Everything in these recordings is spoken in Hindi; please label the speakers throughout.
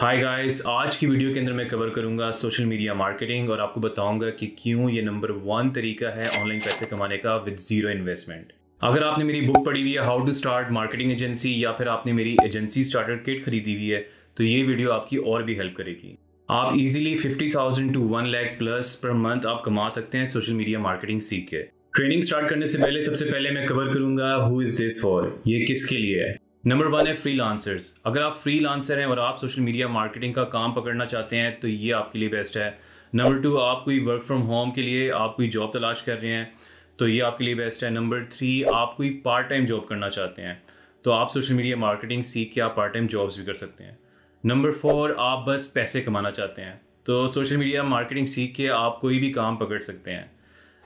Speaker 1: हाय गाइस आज की वीडियो के अंदर मैं कवर करूंगा सोशल मीडिया मार्केटिंग और आपको बताऊंगा कि क्यों ये नंबर वन तरीका है ऑनलाइन पैसे कमाने का विद जीरो इन्वेस्टमेंट अगर आपने मेरी बुक पढ़ी हुई है how to start marketing agency या फिर आपने मेरी एजेंसी स्टार्टर किट खरीदी हुई है तो ये वीडियो आपकी और भी हेल्प करेगी आप easily 50,000 to 1 lakh plus per month आप कमा सकते हैं सोशल मीडिया मार्केटिंग सीख के ट्रेनिंग स्टार्ट करने से पहले सबसे पहले मैं कवर करूंगा हु इज दिस फॉर ये किसके लिए है नंबर वन है फ्री अगर आप फ्री हैं और आप सोशल मीडिया मार्केटिंग का काम पकड़ना चाहते हैं तो ये आपके लिए बेस्ट है नंबर टू आप कोई वर्क फ्रॉम होम के लिए आप कोई जॉब तलाश कर रहे हैं तो ये आपके लिए बेस्ट है नंबर थ्री आप कोई पार्ट टाइम जॉब करना चाहते हैं तो आप सोशल मीडिया मार्केटिंग सीख के आप पार्ट टाइम जॉब्स भी कर सकते हैं नंबर फोर आप बस पैसे कमाना चाहते हैं तो सोशल मीडिया मार्केटिंग सीख के आप कोई भी काम पकड़ सकते हैं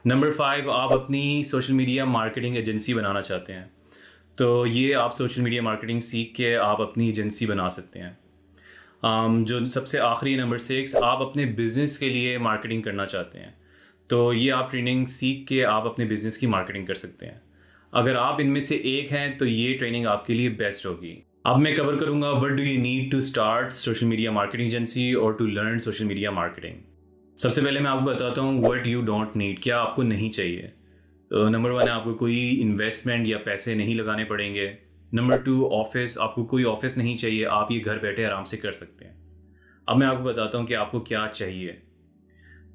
Speaker 1: नंबर फाइव आप अपनी सोशल मीडिया मार्केटिंग एजेंसी बनाना चाहते हैं तो ये आप सोशल मीडिया मार्केटिंग सीख के आप अपनी एजेंसी बना सकते हैं um, जो सबसे आखिरी नंबर सिक्स आप अपने बिज़नेस के लिए मार्केटिंग करना चाहते हैं तो ये आप ट्रेनिंग सीख के आप अपने बिज़नेस की मार्केटिंग कर सकते हैं अगर आप इनमें से एक हैं तो ये ट्रेनिंग आपके लिए बेस्ट होगी अब मैं कवर करूंगा what do you need to start social media marketing agency और to learn social media marketing सबसे पहले मैं आपको बताता हूँ वट यू डोंट नीड क्या आपको नहीं चाहिए नंबर वन आपको कोई इन्वेस्टमेंट या पैसे नहीं लगाने पड़ेंगे नंबर टू ऑफिस आपको कोई ऑफिस नहीं चाहिए आप ये घर बैठे आराम से कर सकते हैं अब मैं आपको बताता हूँ कि आपको क्या चाहिए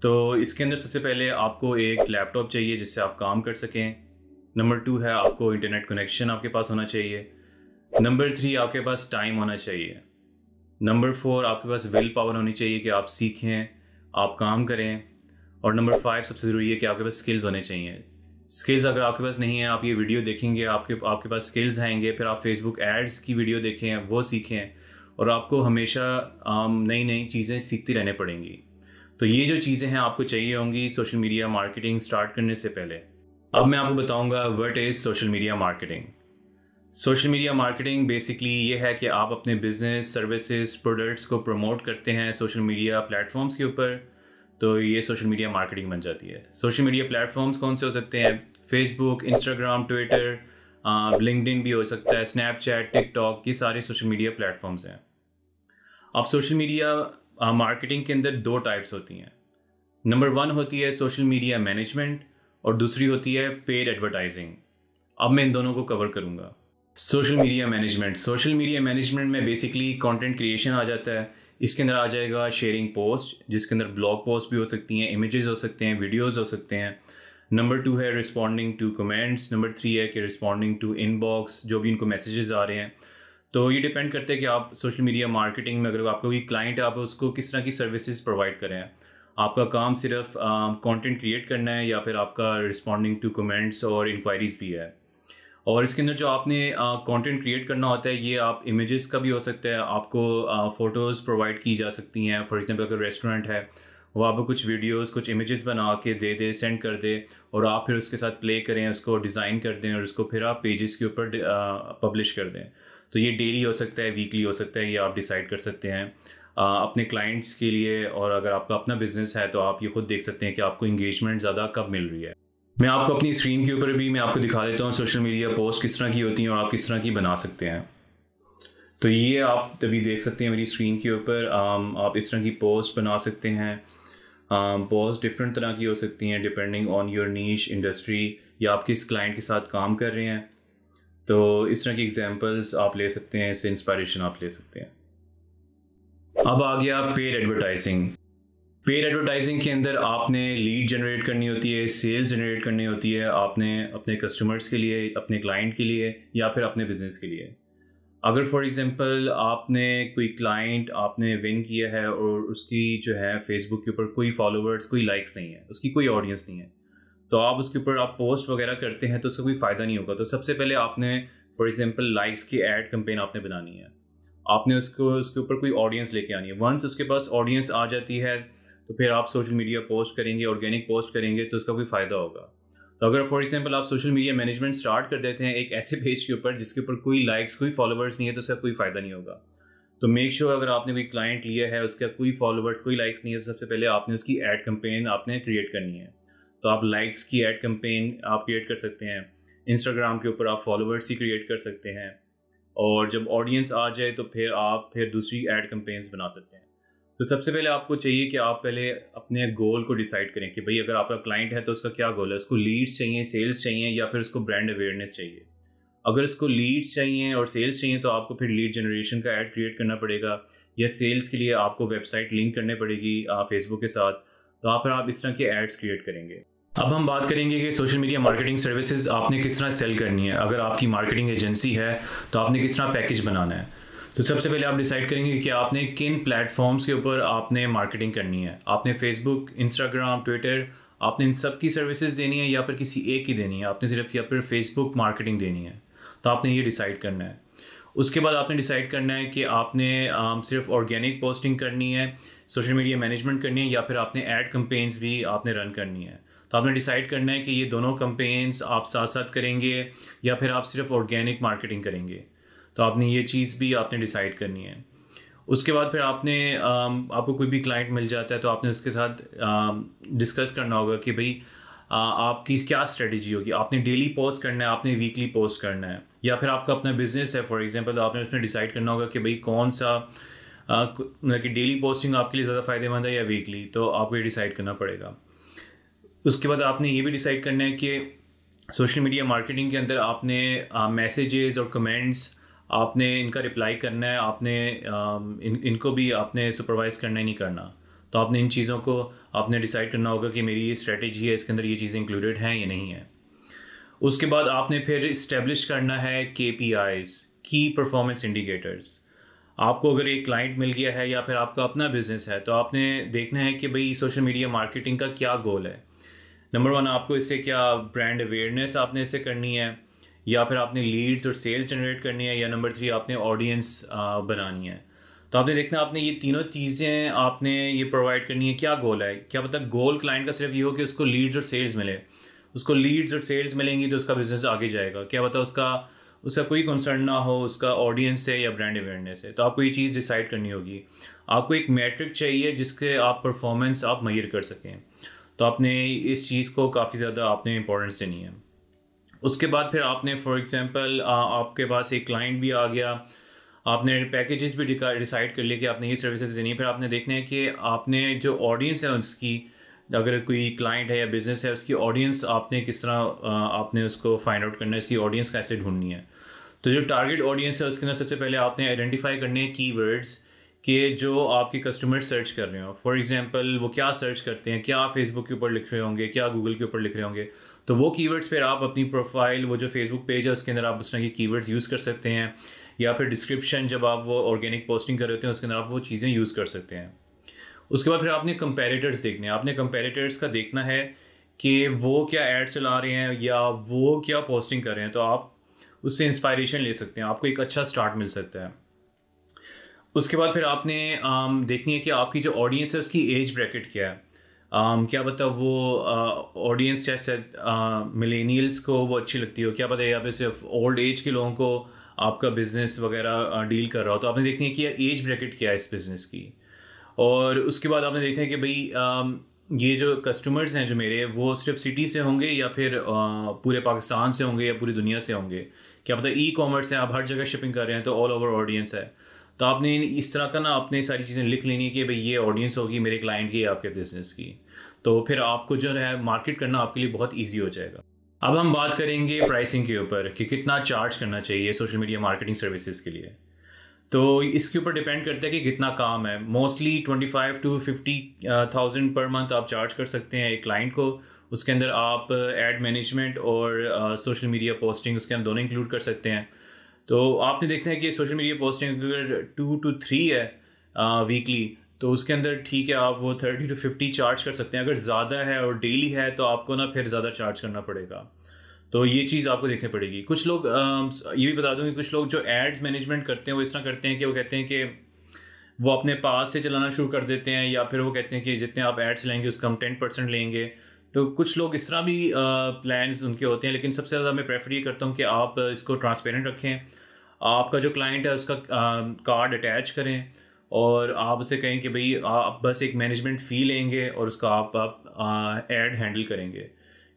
Speaker 1: तो इसके अंदर सबसे पहले आपको एक लैपटॉप चाहिए जिससे आप काम कर सकें नंबर टू है आपको इंटरनेट कनेक्शन आपके पास होना चाहिए नंबर थ्री आपके पास टाइम होना चाहिए नंबर फोर आपके पास विल पावर होनी चाहिए कि आप सीखें आप काम करें और नंबर फाइव सबसे ज़रूरी है कि आपके पास स्किल्स होने चाहिए स्किल्स अगर आपके पास नहीं है आप ये वीडियो देखेंगे आपके आपके पास स्किल्स आएंगे फिर आप फेसबुक एड्स की वीडियो देखें वो सीखें और आपको हमेशा नई नई चीज़ें सीखती रहने पड़ेंगी तो ये जो चीज़ें हैं आपको चाहिए होंगी सोशल मीडिया मार्केटिंग स्टार्ट करने से पहले अब मैं आपको बताऊंगा what is social media marketing social media marketing basically ये है कि आप अपने बिजनेस सर्विसेज प्रोडक्ट्स को प्रमोट करते हैं सोशल मीडिया प्लेटफॉर्म्स के ऊपर तो ये सोशल मीडिया मार्केटिंग बन जाती है सोशल मीडिया प्लेटफॉर्म्स कौन से हो सकते हैं फेसबुक इंस्टाग्राम ट्विटर लिंकड भी हो सकता है स्नैपचैट टिकटॉक ये सारे सोशल मीडिया प्लेटफॉर्म्स हैं अब सोशल मीडिया मार्केटिंग के अंदर दो टाइप्स होती हैं नंबर वन होती है सोशल मीडिया मैनेजमेंट और दूसरी होती है पेड एडवर्टाइजिंग अब मैं इन दोनों को कवर करूँगा social media management social media management में बेसिकली कंटेंट क्रिएशन आ जाता है इसके अंदर आ जाएगा शेयरिंग पोस्ट जिसके अंदर ब्लॉग पोस्ट भी हो सकती हैं इमेजेस हो सकते हैं वीडियोस हो सकते हैं नंबर टू है responding to comments number three है कि रिस्पॉन्डिंग टू इनबॉक्स जो भी इनको मैसेजेस आ रहे हैं तो ये डिपेंड करते हैं कि आप सोशल मीडिया मार्केटिंग में अगर आपका कोई क्लाइंट है आप उसको किस तरह की सर्विसेज प्रोवाइड करें आपका काम सिर्फ कंटेंट क्रिएट करना है या फिर आपका रिस्पॉन्डिंग टू कमेंट्स और इंक्वायरीज भी है और इसके अंदर जो आपने कंटेंट क्रिएट करना होता है ये आप इमेजेस का भी हो सकता है आपको फ़ोटोज़ प्रोवाइड की जा सकती हैं फॉर एग्जांपल अगर रेस्टोरेंट है वो आपको कुछ वीडियोस कुछ इमेजेस बना के दे दे सेंड कर दे और आप फिर उसके साथ प्ले करें उसको डिज़ाइन कर दें और उसको फिर आप पेजेस के ऊपर पब्लिश कर दें तो ये डेली हो सकता है वीकली हो सकता है ये आप डिसाइड कर सकते हैं अपने क्लाइंट्स के लिए और अगर आपका अपना बिज़नेस है तो आप ये खुद देख सकते हैं कि आपको इंगेजमेंट ज़्यादा कब मिल रही है मैं आपको अपनी स्क्रीन के ऊपर भी मैं आपको दिखा देता हूँ सोशल मीडिया पोस्ट किस तरह की होती हैं और आप किस तरह की बना सकते हैं तो ये आप तभी देख सकते हैं मेरी स्क्रीन के ऊपर um, आप इस तरह की पोस्ट बना सकते हैं पोस्ट um, डिफरेंट तरह की हो सकती हैं depending on your niche industry या आप किस क्लाइंट के साथ काम कर रहे हैं तो इस तरह की एग्जांपल्स आप ले सकते हैं इससे इंस्पायरेशन आप ले सकते हैं अब आ गया पेड एडवर्टाइजिंग पेड एडवर्टाइजिंग के अंदर आपने लीड जनरेट करनी होती है सेल्स जनरेट करनी होती है आपने अपने कस्टमर्स के लिए अपने क्लाइंट के लिए या फिर अपने बिजनेस के लिए अगर फॉर एग्जांपल आपने कोई क्लाइंट आपने विन किया है और उसकी जो है फेसबुक के ऊपर कोई फॉलोवर्स कोई लाइक्स नहीं है उसकी कोई ऑडियंस नहीं है तो आप उसके ऊपर आप पोस्ट वगैरह करते हैं तो उसका कोई फ़ायदा नहीं होगा तो सबसे पहले आपने फॉर एग्जाम्पल लाइक्स की एड कंपेन आपने बनानी है आपने उसको उसके ऊपर कोई ऑडियंस लेके आनी है वंस उसके पास ऑडियंस आ जाती है तो फिर आप सोशल मीडिया पोस्ट करेंगे ऑर्गेनिक पोस्ट करेंगे तो उसका कोई फ़ायदा होगा तो अगर फॉर एग्जाम्पल आप सोशल मीडिया मैनेजमेंट स्टार्ट कर देते हैं एक ऐसे पेज के ऊपर जिसके ऊपर कोई लाइक्स कोई फॉलोअर्स नहीं है तो उसका कोई फ़ायदा नहीं होगा तो मेक श्योर sure अगर आपने कोई क्लाइंट लिया है उसका कोई फॉलोवर्स कोई लाइक्स नहीं है तो सबसे पहले आपने उसकी एड कम्पेन आपने क्रिएट करनी है तो आप लाइक्स की एड कम्पेन आप क्रिएट कर सकते हैं इंस्टाग्राम के ऊपर आप फॉलोअर्स ही क्रिएट कर सकते हैं और जब ऑडियंस आ जाए तो फिर आप फिर दूसरी एड कम्पेन्स बना सकते हैं तो सबसे पहले आपको चाहिए कि आप पहले अपने गोल को डिसाइड करें कि भाई अगर आपका क्लाइंट है तो उसका क्या गोल है उसको लीड्स चाहिए सेल्स चाहिए या फिर उसको ब्रांड अवेयरनेस चाहिए अगर उसको लीड्स चाहिए और सेल्स चाहिए तो आपको फिर लीड जनरेशन का ऐड क्रिएट करना पड़ेगा या सेल्स के लिए आपको वेबसाइट लिंक करने पड़ेगी फेसबुक के साथ तो आप फिर आप इस तरह के एड्स क्रिएट करेंगे अब हम बात करेंगे कि सोशल मीडिया मार्केटिंग सर्विसेज आपने किस तरह सेल करनी है अगर आपकी मार्केटिंग एजेंसी है तो आपने किस तरह पैकेज बनाना है तो सबसे पहले आप डिसाइड करेंगे कि आपने किन प्लेटफॉर्म्स के ऊपर आपने मार्केटिंग करनी है आपने फेसबुक इंस्टाग्राम ट्विटर आपने इन सब की सर्विसेज देनी है या फिर किसी एक ही देनी है आपने सिर्फ या फिर फेसबुक मार्केटिंग देनी है तो आपने ये डिसाइड करना है उसके बाद आपने डिसाइड करना है कि आपने आम, सिर्फ ऑर्गेनिक पोस्टिंग करनी है सोशल मीडिया मैनेजमेंट करनी है या फिर आपने एड कम्पेन्स भी आपने रन करनी है तो आपने डिसाइड करना है कि ये दोनों कम्पेन्स आप साथ साथ करेंगे या फिर आप सिर्फ ऑर्गेनिक मार्केटिंग करेंगे तो आपने ये चीज़ भी आपने डिसाइड करनी है उसके बाद फिर आपने आपको कोई भी क्लाइंट मिल जाता है तो आपने उसके साथ डिस्कस करना होगा कि भाई आपकी क्या स्ट्रेटजी होगी आपने डेली पोस्ट करना है आपने वीकली पोस्ट करना है या फिर आपका अपना बिजनेस है फॉर एग्जांपल तो आपने उसमें डिसाइड करना होगा कि भाई कौन सा मतलब कि डेली पोस्टिंग आपके लिए ज़्यादा फ़ायदेमंद है या वीकली तो आपको ये डिसाइड करना पड़ेगा उसके बाद आपने ये भी डिसाइड करना है कि सोशल मीडिया मार्केटिंग के अंदर आपने मैसेजेस और कमेंट्स आपने इनका रिप्लाई करना है आपने इन इनको भी आपने सुपरवाइज करना ही नहीं करना तो आपने इन चीज़ों को आपने डिसाइड करना होगा कि मेरी ये स्ट्रेटेजी है इसके अंदर ये चीज़ें इंक्लूडेड हैं या नहीं है उसके बाद आपने फिर इस्टेब्लिश करना है के पी आईज की परफॉर्मेंस इंडिकेटर्स आपको अगर एक क्लाइंट मिल गया है या फिर आपका अपना बिजनेस है तो आपने देखना है कि भाई सोशल मीडिया मार्केटिंग का क्या गोल है नंबर वन आपको इससे क्या ब्रांड अवेयरनेस आपने इससे करनी है या फिर आपने लीड्स और सेल्स जनरेट करनी है या नंबर थ्री आपने ऑडियंस बनानी है तो आपने देखना आपने ये तीनों चीज़ें आपने ये प्रोवाइड करनी है क्या गोल है क्या मतलब गोल क्लाइंट का सिर्फ ये हो कि उसको लीड्स और सेल्स मिले उसको लीड्स और सेल्स मिलेंगी तो उसका बिज़नेस आगे जाएगा क्या पता उसका उसका कोई कंसर्न ना हो उसका ऑडियंस से या ब्रांड अवेयरनेस से तो आपको ये चीज़ डिसाइड करनी होगी आपको एक मैट्रिक चाहिए जिसके आप परफॉर्मेंस आप मयर कर सकें तो आपने इस चीज़ को काफ़ी ज़्यादा आपने इंपॉर्टेंस देनी है उसके बाद फिर आपने फॉर एग्ज़ाम्पल आपके पास एक क्लाइंट भी आ गया आपने पैकेजेस भी डिसाइड कर लिए कि आपने ये सर्विसेज देनी है फिर आपने देखना है कि आपने जो ऑडियंस है उसकी अगर कोई क्लाइंट है या बिज़नेस है उसकी ऑडियंस आपने किस तरह आपने उसको फाइंड आउट करना है इसकी ऑडियंस कैसे ढूंढनी है तो जो टारगेट ऑडियंस है उसके अंदर सबसे पहले आपने आइडेंटिफाई करने हैं की वर्ड्स कि जो आपके कस्टमर सर्च कर रहे हो फॉर एग्जांपल वो क्या सर्च करते हैं क्या फेसबुक के ऊपर लिख रहे होंगे क्या गूगल के ऊपर लिख रहे होंगे तो वो कीवर्ड्स पर आप अपनी प्रोफाइल वो जो फेसबुक पेज है उसके अंदर आप उस तरह की कीवर्ड्स यूज़ कर सकते हैं या फिर डिस्क्रिप्शन जब आप वो ऑर्गेनिक पोस्टिंग कर रहे होते हैं उसके अंदर आप वो चीज़ें यूज़ कर सकते हैं उसके बाद फिर आपने कंपेरेटर्स देखने हैं आपने कंपेरेटर्स का देखना है कि वो क्या एड्स चला रहे हैं या वो क्या पोस्टिंग कर रहे हैं तो आप उससे इंस्पायरेशन ले सकते हैं आपको एक अच्छा स्टार्ट मिल सकता है उसके बाद फिर आपने देखनी है कि आपकी जो ऑडियंस है उसकी एज ब्रैकेट क्या है um, क्या पता वो ऑडियंस जैसे मिलेनियल्स को वो अच्छी लगती हो क्या पता यहाँ पे सिर्फ ओल्ड एज के लोगों को आपका बिजनेस वगैरह डील uh, कर रहा हो तो आपने देखनी है कि एज ब्रैकेट क्या है इस बिज़नेस की और उसके बाद आपने देखना है कि भाई um, ये जो कस्टमर्स हैं जो मेरे वो सिर्फ सिटी से होंगे या फिर uh, पूरे पाकिस्तान से होंगे या पूरी दुनिया से होंगे क्या पता ई कॉमर्स है आप हर जगह शिपिंग कर रहे हैं तो ऑल ओवर ऑडियंस है तो आपने इस तरह का ना अपने सारी चीज़ें लिख लेनी है कि भाई ये ऑडियंस होगी मेरे क्लाइंट की आपके बिज़नेस की तो फिर आपको जो है मार्केट करना आपके लिए बहुत ईजी हो जाएगा अब हम बात करेंगे प्राइसिंग के ऊपर कि कितना चार्ज करना चाहिए सोशल मीडिया मार्केटिंग सर्विसेज के लिए तो इसके ऊपर डिपेंड करता है कि कितना काम है mostly twenty five to fifty thousand per month आप चार्ज कर सकते हैं एक क्लाइंट को उसके अंदर आप एड मैनेजमेंट और सोशल मीडिया पोस्टिंग उसके अंदर दोनों इंक्लूड कर सकते हैं तो आपने देखते हैं कि सोशल मीडिया पोस्टिंग अगर टू टू थ्री है वीकली तो उसके अंदर ठीक है आप वो थर्टी टू फिफ्टी चार्ज कर सकते हैं अगर ज़्यादा है और डेली है तो आपको ना फिर ज़्यादा चार्ज करना पड़ेगा तो ये चीज़ आपको देखनी पड़ेगी कुछ लोग ये भी बता दूँ कि कुछ लोग जो एड्स मैनेजमेंट करते हैं वो इस तरह करते हैं कि वो कहते हैं कि वो अपने पास से चलाना शुरू कर देते हैं या फिर वो कहते हैं कि जितने आप एड्स लेंगे उसका हम टेन परसेंट लेंगे तो कुछ लोग इस तरह भी प्लान उनके होते हैं लेकिन सबसे ज़्यादा मैं प्रेफर ये करता हूँ कि आप इसको ट्रांसपेरेंट रखें आपका जो क्लाइंट है उसका कार्ड अटैच करें और आप उसे कहें कि भाई आप बस एक मैनेजमेंट फ़ी लेंगे और उसका आप आप एड हैंडल करेंगे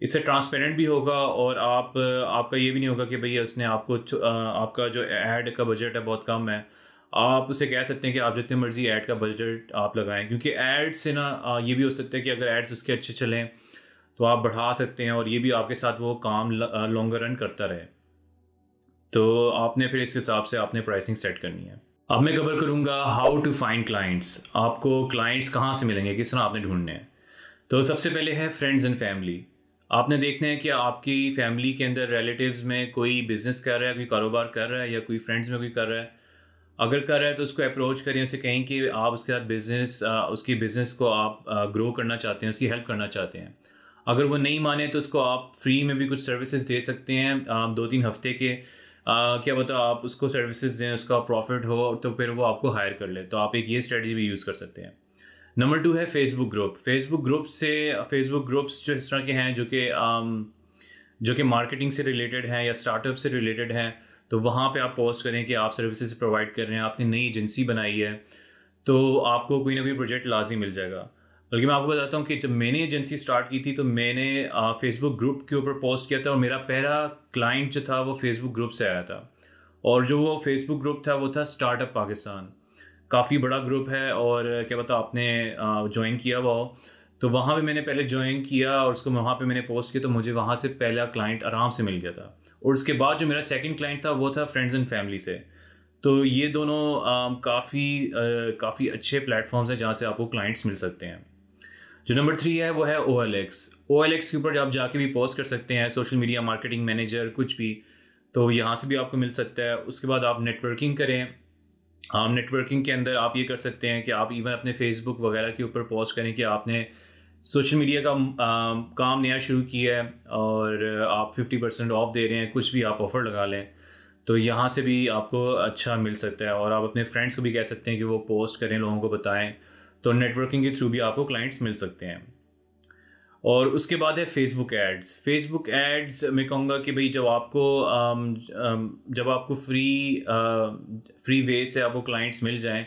Speaker 1: इससे ट्रांसपेरेंट भी होगा और आप आपका ये भी नहीं होगा कि भाई उसने आपको आपका जो ऐड का बजट है बहुत कम है आप उसे कह सकते हैं कि आप जितने मर्ज़ी ऐड का बजट आप लगाएं क्योंकि ऐड से ना ये भी हो सकता है कि अगर एड्स उसके अच्छे चलें तो आप बढ़ा सकते हैं और ये भी आपके साथ वो काम लॉन्गर रन करता रहे तो आपने फिर इस हिसाब से आपने प्राइसिंग सेट करनी है अब मैं कवर करूँगा हाउ टू फाइंड क्लाइंट्स आपको क्लाइंट्स कहाँ से मिलेंगे किस तरह आपने ढूंढने हैं तो सबसे पहले है फ्रेंड्स एंड फैमिली आपने देखना है कि आपकी फैमिली के अंदर रिलेटिव्स में कोई बिजनेस कर रहा है कोई कारोबार कर रहा है या कोई फ्रेंड्स में कोई कर रहा है अगर कर रहा है तो उसको अप्रोच करें उसे कहें कि आप उसके साथ बिज़नेस उसकी बिज़नेस को आप ग्रो करना चाहते हैं उसकी हेल्प करना चाहते हैं अगर वो नहीं माने तो उसको आप फ्री में भी कुछ सर्विसेज दे सकते हैं दो तीन हफ्ते के क्या मतलब आप उसको सर्विसेज दें उसका प्रॉफिट हो तो फिर वो आपको हायर कर ले तो आप एक ये स्ट्रेटजी भी यूज़ कर सकते हैं नंबर टू है फेसबुक ग्रुप फेसबुक ग्रुप से फेसबुक ग्रुप्स जो इस तरह के हैं जो कि um, जो कि मार्केटिंग से रिलेटेड हैं या स्टार्टअप से रिलेटेड हैं तो वहाँ पे आप पोस्ट करें कि आप सर्विसेज प्रोवाइड कर रहे हैं आपने नई एजेंसी बनाई है तो आपको कोई ना कोई प्रोजेक्ट लाजी मिल जाएगा बल्कि मैं आपको बताता हूँ कि जब मैंने एजेंसी स्टार्ट की थी तो मैंने फेसबुक ग्रुप के ऊपर पोस्ट किया था और मेरा पहला क्लाइंट जो था वो फेसबुक ग्रुप से आया था और जो वो फेसबुक ग्रुप था वो था स्टार्टअप पाकिस्तान काफ़ी बड़ा ग्रुप है और क्या पता आपने ज्वाइन किया हुआ हो तो वहाँ पे मैंने पहले ज्वाइन किया और उसको वहाँ पे मैंने पोस्ट किया तो मुझे वहाँ से पहला क्लाइंट आराम से मिल गया था और उसके बाद जो मेरा सेकंड क्लाइंट था वो था फ्रेंड्स एंड फैमिली से तो ये दोनों काफ़ी काफ़ी अच्छे प्लेटफॉर्म्स हैं जहाँ से आपको क्लाइंट्स मिल सकते हैं जो नंबर थ्री है वो है O L X O L X के ऊपर आप जाके भी पोस्ट कर सकते हैं सोशल मीडिया मार्केटिंग मैनेजर कुछ भी तो यहाँ से भी आपको मिल सकता है उसके बाद आप नेटवर्किंग करें आप नेटवर्किंग के अंदर आप ये कर सकते हैं कि आप इवन अपने फेसबुक वगैरह के ऊपर पोस्ट करें कि आपने सोशल मीडिया का आ, काम नया शुरू किया है और आप फिफ्टी परसेंट ऑफ दे रहे हैं कुछ भी आप ऑफ़र लगा लें तो यहाँ से भी आपको अच्छा मिल सकता है और आप अपने फ्रेंड्स को भी कह सकते हैं कि वो पोस्ट करें लोगों को बताएं तो नेटवर्किंग के थ्रू भी आपको क्लाइंट्स मिल सकते हैं और उसके बाद है फेसबुक एड्स फेसबुक एड्स मैं कहूँगा कि भाई जब आपको जब आपको फ्री फ्री वे से आपको क्लाइंट्स मिल जाएँ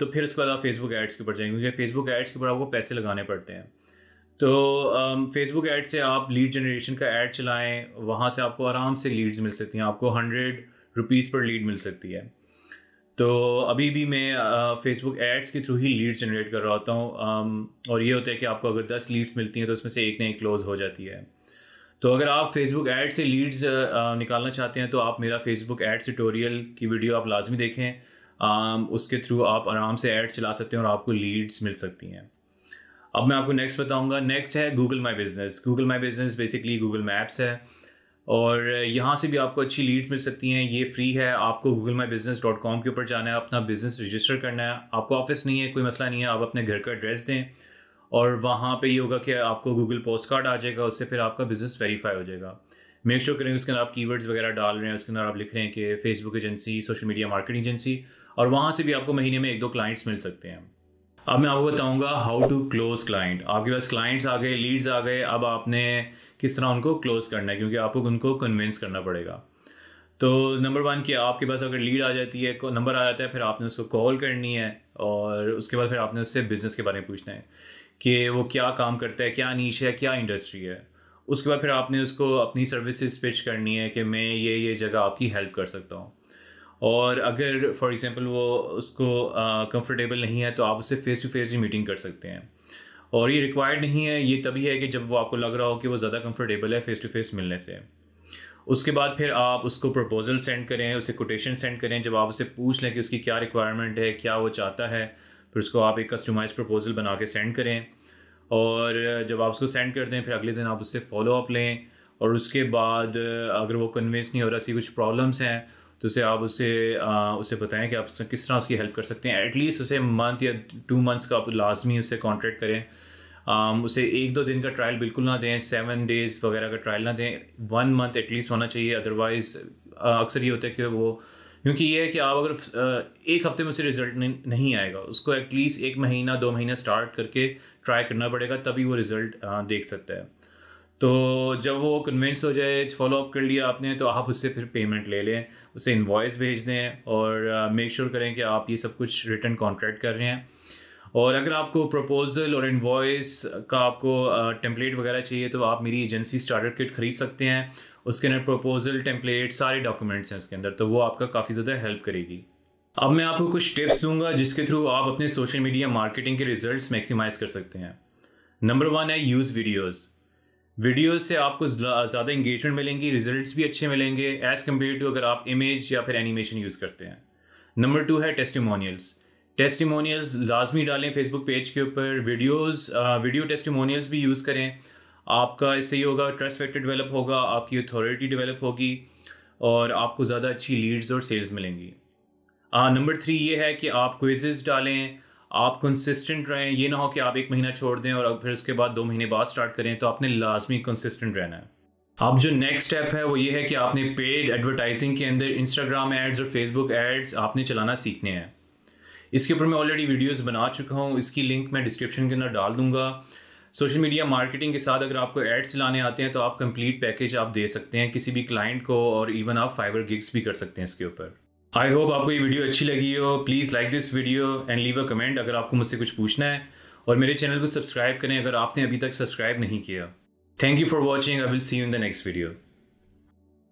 Speaker 1: तो फिर उसके बाद आप फेसबुक एड्स के ऊपर जाएंगे क्योंकि फेसबुक एड्स के ऊपर आपको पैसे लगाने पड़ते हैं तो फेसबुक एड से आप लीड जनरेशन का एड चलाएं वहाँ से आपको आराम से लीड्स मिल सकती हैं आपको हंड्रेड रुपीज़ पर लीड मिल सकती है तो अभी भी मैं फेसबुक एड्स के थ्रू ही लीड्स जनरेट कर रहा होता हूँ और ये होता है कि आपको अगर दस लीड्स मिलती हैं तो उसमें से एक ना एक क्लोज हो जाती है तो अगर आप फेसबुक एड से लीड्स निकालना चाहते हैं तो आप मेरा फेसबुक एड ट्यूटोरियल की वीडियो आप लाजमी देखें um, उसके थ्रू आप आराम से एड्स चला सकते हैं और आपको लीड्स मिल सकती हैं अब मैं आपको नेक्स्ट बताऊंगा नेक्स्ट है Google My Business Google My Business basically Google Maps है और यहाँ से भी आपको अच्छी लीड्स मिल सकती हैं ये फ्री है आपको Google My Business dot com के ऊपर जाना है अपना बिज़नेस रजिस्टर करना है आपको ऑफिस नहीं है कोई मसला नहीं है आप अपने घर का एड्रेस दें और वहाँ पे ये होगा कि आपको गूगल पोस्ट कार्ड आ जाएगा उससे फिर आपका बिज़नेस वेरीफाई हो जाएगा मेक श्योर करेंगे उसके अंदर आप कीवर्ड्स वगैरह डाल रहे हैं उसके अंदर आप लिख रहे हैं कि Facebook agency social media marketing agency और वहाँ से भी आपको महीने में एक दो क्लाइंट्स मिल सकते हैं अब मैं आपको बताऊंगा हाउ टू क्लोज क्लाइंट आपके पास क्लाइंट्स आ गए लीड्स आ गए अब आपने किस तरह उनको क्लोज करना है क्योंकि आपको उनको कन्विंस करना पड़ेगा तो नंबर वन कि आपके पास अगर लीड आ जाती है नंबर आ जाता है फिर आपने उसको कॉल करनी है और उसके बाद फिर आपने उससे बिज़नेस के बारे में पूछना है कि वो क्या काम करता है क्या नीच है क्या इंडस्ट्री है उसके बाद फिर आपने उसको अपनी सर्विसेज पिच करनी है कि मैं ये ये जगह आपकी हेल्प कर सकता हूँ और अगर फॉर एग्ज़ाम्पल वो उसको कंफर्टेबल नहीं है तो आप उससे फ़ेस टू फेस भी मीटिंग कर सकते हैं और ये रिक्वायर्ड नहीं है ये तभी है कि जब वो आपको लग रहा हो कि वो ज़्यादा कंफर्टेबल है फ़ेस टू फेस मिलने से उसके बाद फिर आप उसको प्रपोज़ल सेंड करें उसे कोटेशन सेंड करें जब आप उसे पूछ लें कि उसकी क्या रिक्वायरमेंट है क्या वो चाहता है फिर उसको आप एक कस्टमाइज प्रपोज़ल बना के सेंड करें और जब आप उसको सेंड कर दें फिर अगले दिन आप उससे फॉलो अप लें और उसके बाद अगर वो कन्विंस नहीं हो रहा सी कुछ प्रॉब्लम्स हैं तो उसे आप उसे आ, उसे बताएं कि आप किस तरह उसकी हेल्प कर सकते हैं एटलीस्ट उसे मंथ या टू मंथ्स का आप लाजमी उससे कॉन्ट्रैक्ट करें um, उसे एक दो दिन का ट्रायल बिल्कुल ना दें सेवन डेज़ वगैरह का ट्रायल ना दें वन मंथ एटलीस्ट होना चाहिए अदरवाइज़ अक्सर ये होता है कि वो क्योंकि ये है कि आप अगर एक हफ्ते में उसे रिजल्ट नहीं आएगा उसको एटलीस्ट एक महीना दो महीना स्टार्ट करके ट्राई करना पड़ेगा तभी वो रिज़ल्ट देख सकता है तो जब वो कन्विंस हो जाए फॉलोअप कर लिया आपने तो आप उससे फिर पेमेंट ले लें उसे इन्वॉइस भेज दें और मेक uh, श्योर sure करें कि आप ये सब कुछ रिटर्न कॉन्ट्रैक्ट कर रहे हैं और अगर आपको प्रपोजल और इन्वॉइस का आपको टेम्पलेट uh, वगैरह चाहिए तो आप मेरी एजेंसी स्टार्टर किट खरीद सकते हैं उसके अंदर प्रपोजल टेम्पलेट सारे डॉक्यूमेंट्स हैं उसके अंदर तो वो आपका काफ़ी ज़्यादा हेल्प करेगी अब मैं आपको कुछ टिप्स दूंगा जिसके थ्रू आप अपने सोशल मीडिया मार्केटिंग के रिजल्ट्स मैक्सिमाइज कर सकते हैं नंबर वन है यूज़ वीडियोज़ वीडियोस से आपको ज़्यादा इंगेजमेंट मिलेंगी रिजल्ट्स भी अच्छे मिलेंगे एज़ कम्पेयर टू अगर आप इमेज या फिर एनिमेशन यूज़ करते हैं नंबर टू है टेस्टिमोनियल्स टेस्टिमोनियल्स लाजमी डालें फेसबुक पेज के ऊपर वीडियोस वीडियो टेस्टिमोनियल्स भी यूज़ करें आपका इससे ही होगा ट्रस्ट फैक्टर डेवलप होगा आपकी अथॉरिटी डेवलप होगी और आपको ज़्यादा अच्छी लीड्स और सेल्स मिलेंगी नंबर थ्री ये है कि आप क्विजेज़ डालें आप कंसिस्टेंट रहें ये ना हो कि आप एक महीना छोड़ दें और फिर उसके बाद दो महीने बाद स्टार्ट करें तो आपने लाजमी कंसिस्टेंट रहना है अब जो नेक्स्ट स्टेप है वो ये है कि आपने पेड एडवर्टाइजिंग के अंदर इंस्टाग्राम एड्स और फेसबुक एड्स आपने चलाना सीखने हैं इसके ऊपर मैं ऑलरेडी वीडियोस बना चुका हूँ इसकी लिंक मैं डिस्क्रिप्शन के अंदर डाल दूंगा सोशल मीडिया मार्केटिंग के साथ अगर आपको एड्स चलाने आते हैं तो आप कंप्लीट पैकेज आप दे सकते हैं किसी भी क्लाइंट को और इवन आप फाइबर गिग्स भी कर सकते हैं इसके ऊपर आई होप आपको ये वीडियो अच्छी लगी हो please like this video and leave a comment अगर आपको मुझसे कुछ पूछना है और मेरे चैनल को सब्सक्राइब करें अगर आपने अभी तक सब्सक्राइब नहीं किया thank you for watching I will see you in the next video